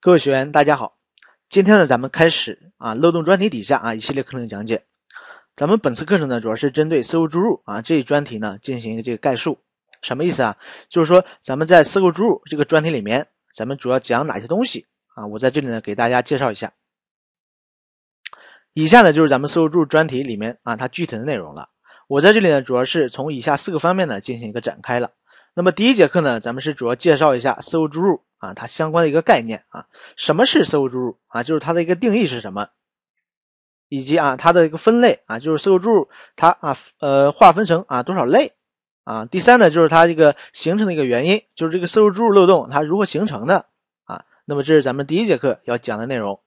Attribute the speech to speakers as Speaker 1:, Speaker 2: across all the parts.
Speaker 1: 各位学员，大家好，今天呢，咱们开始啊漏洞专题底下啊一系列课程讲解。咱们本次课程呢，主要是针对思维注入啊这一专题呢进行一个这个概述。什么意思啊？就是说，咱们在思维注入这个专题里面，咱们主要讲哪些东西啊？我在这里呢给大家介绍一下。以下呢就是咱们思维注入专题里面啊它具体的内容了。我在这里呢主要是从以下四个方面呢进行一个展开了。那么第一节课呢，咱们是主要介绍一下思维注入。啊，它相关的一个概念啊，什么是社会注入啊？就是它的一个定义是什么，以及啊，它的一个分类啊，就是社会注入它啊，呃，划分成啊多少类啊？第三呢，就是它一个形成的一个原因，就是这个社会注入漏洞它如何形成的啊？那么这是咱们第一节课要讲的内容。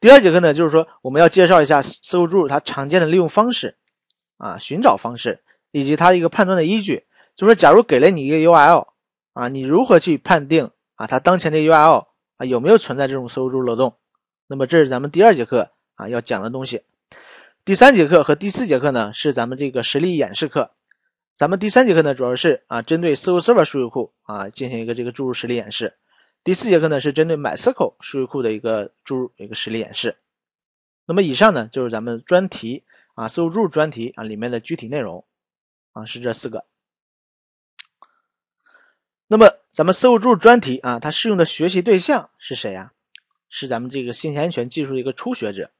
Speaker 1: 第二节课呢，就是说我们要介绍一下社会注入它常见的利用方式啊，寻找方式以及它一个判断的依据，就是假如给了你一个 URL 啊，你如何去判定？啊，它当前的 URL 啊有没有存在这种 s l 入漏洞？那么这是咱们第二节课啊要讲的东西。第三节课和第四节课呢是咱们这个实例演示课。咱们第三节课呢主要是啊针对 SQL Server 数据库啊进行一个这个注入实例演示。第四节课呢是针对 MySQL 数据库的一个注入一个实例演示。那么以上呢就是咱们专题啊 SQL 注入专题啊里面的具体内容啊是这四个。那么咱们搜 q 注入专题啊，它适用的学习对象是谁呀？是咱们这个信息安全技术的一个初学者。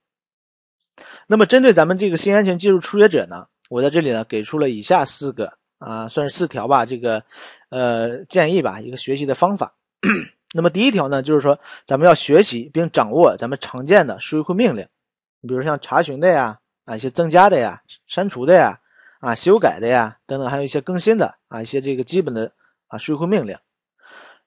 Speaker 1: 那么针对咱们这个信息安全技术初学者呢，我在这里呢给出了以下四个啊，算是四条吧，这个呃建议吧，一个学习的方法。那么第一条呢，就是说咱们要学习并掌握咱们常见的数据库命令，你比如像查询的呀啊一些增加的呀、删除的呀、啊修改的呀等等，还有一些更新的啊一些这个基本的。啊，数据库命令，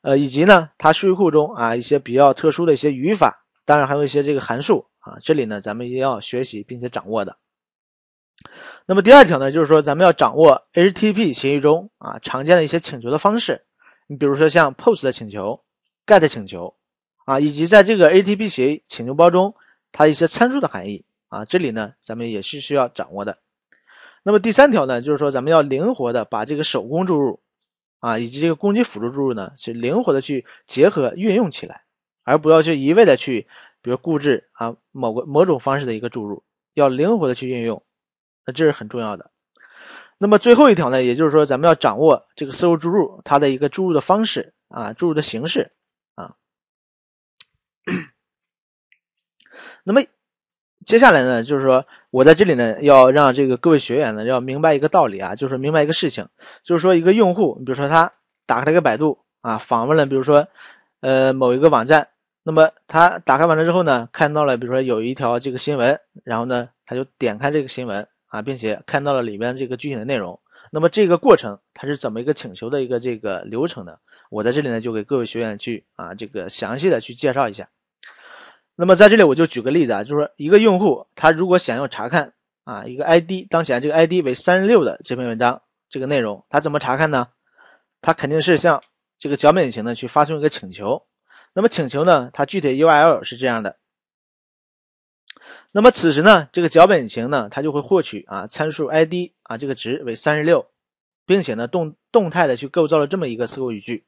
Speaker 1: 呃，以及呢，它数据库中啊一些比较特殊的一些语法，当然还有一些这个函数啊，这里呢咱们也要学习并且掌握的。那么第二条呢，就是说咱们要掌握 HTTP 协议中啊常见的一些请求的方式，你比如说像 POST 的请求、GET 请求啊，以及在这个 HTTP 协议请求包中它一些参数的含义啊，这里呢咱们也是需要掌握的。那么第三条呢，就是说咱们要灵活的把这个手工注入。啊，以及这个攻击辅助注入呢，是灵活的去结合运用起来，而不要去一味的去，比如固执啊某个某种方式的一个注入，要灵活的去运用，那这是很重要的。那么最后一条呢，也就是说咱们要掌握这个思路注入它的一个注入的方式啊，注入的形式啊。那么。接下来呢，就是说我在这里呢，要让这个各位学员呢，要明白一个道理啊，就是明白一个事情，就是说一个用户，比如说他打开了一个百度啊，访问了比如说呃某一个网站，那么他打开完了之后呢，看到了比如说有一条这个新闻，然后呢，他就点开这个新闻啊，并且看到了里边这个具体的内容，那么这个过程它是怎么一个请求的一个这个流程呢？我在这里呢，就给各位学员去啊这个详细的去介绍一下。那么在这里我就举个例子啊，就是说一个用户他如果想要查看啊一个 ID 当前这个 ID 为三十六的这篇文章这个内容，他怎么查看呢？他肯定是向这个脚本引擎呢去发送一个请求。那么请求呢，它具体的 URL 是这样的。那么此时呢，这个脚本引擎呢，它就会获取啊参数 ID 啊这个值为三十六，并且呢动动态的去构造了这么一个 s q 语句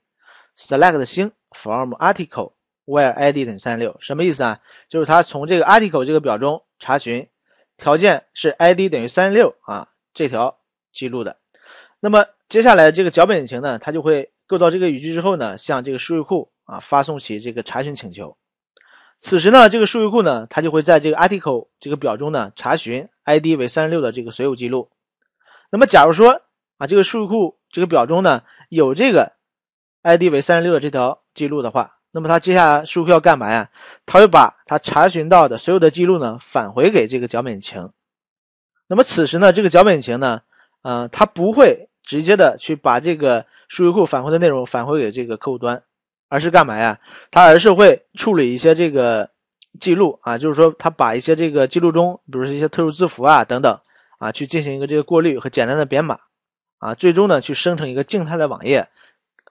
Speaker 1: ：SELECT 星 from article。Where id 等于三十六，什么意思呢？就是它从这个 article 这个表中查询，条件是 id 等于三十六啊这条记录的。那么接下来这个脚本引擎呢，它就会构造这个语句之后呢，向这个数据库啊发送起这个查询请求。此时呢，这个数据库呢，它就会在这个 article 这个表中呢查询 id 为三十六的这个所有记录。那么假如说啊这个数据库这个表中呢有这个 id 为三十六的这条记录的话。那么他接下来数据库要干嘛呀？他会把他查询到的所有的记录呢返回给这个蒋敏晴。那么此时呢，这个蒋敏晴呢，嗯，他不会直接的去把这个数据库返回的内容返回给这个客户端，而是干嘛呀？他而是会处理一些这个记录啊，就是说他把一些这个记录中，比如说一些特殊字符啊等等啊，去进行一个这个过滤和简单的编码啊，最终呢去生成一个静态的网页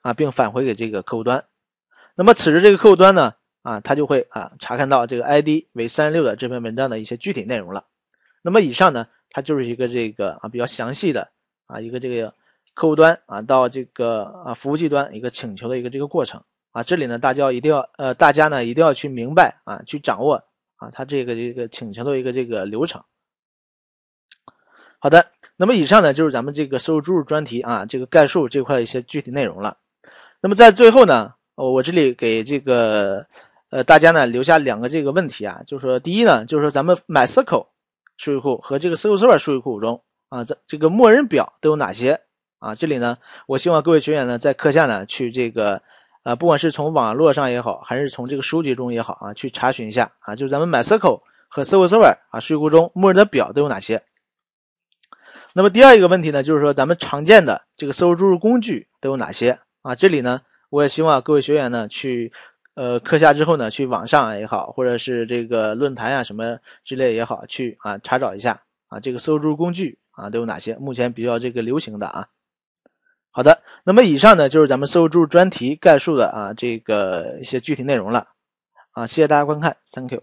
Speaker 1: 啊，并返回给这个客户端。那么此时这个客户端呢，啊，它就会啊查看到这个 ID 为三十六的这篇文章的一些具体内容了。那么以上呢，它就是一个这个啊比较详细的啊一个这个客户端啊到这个啊服务器端一个请求的一个这个过程啊。这里呢，大家一定要呃，大家呢一定要去明白啊，去掌握啊它这个一个请求的一个这个流程。好的，那么以上呢就是咱们这个收入注入专题啊这个概述这块一些具体内容了。那么在最后呢。我这里给这个呃大家呢留下两个这个问题啊，就是说第一呢，就是说咱们 MySQL 数据库和这个 SqlServer 数据库中啊，这这个默认表都有哪些啊？这里呢，我希望各位学员呢在课下呢去这个啊，不管是从网络上也好，还是从这个书籍中也好啊，去查询一下啊，就是咱们 MySQL 和 SqlServer 啊数据库中默认的表都有哪些。那么第二一个问题呢，就是说咱们常见的这个 SQL 注入工具都有哪些啊？这里呢。我也希望各位学员呢，去，呃，课下之后呢，去网上也好，或者是这个论坛啊什么之类也好，去啊查找一下啊，这个搜猪工具啊都有哪些，目前比较这个流行的啊。好的，那么以上呢就是咱们搜猪专题概述的啊这个一些具体内容了啊，谢谢大家观看，Thank you。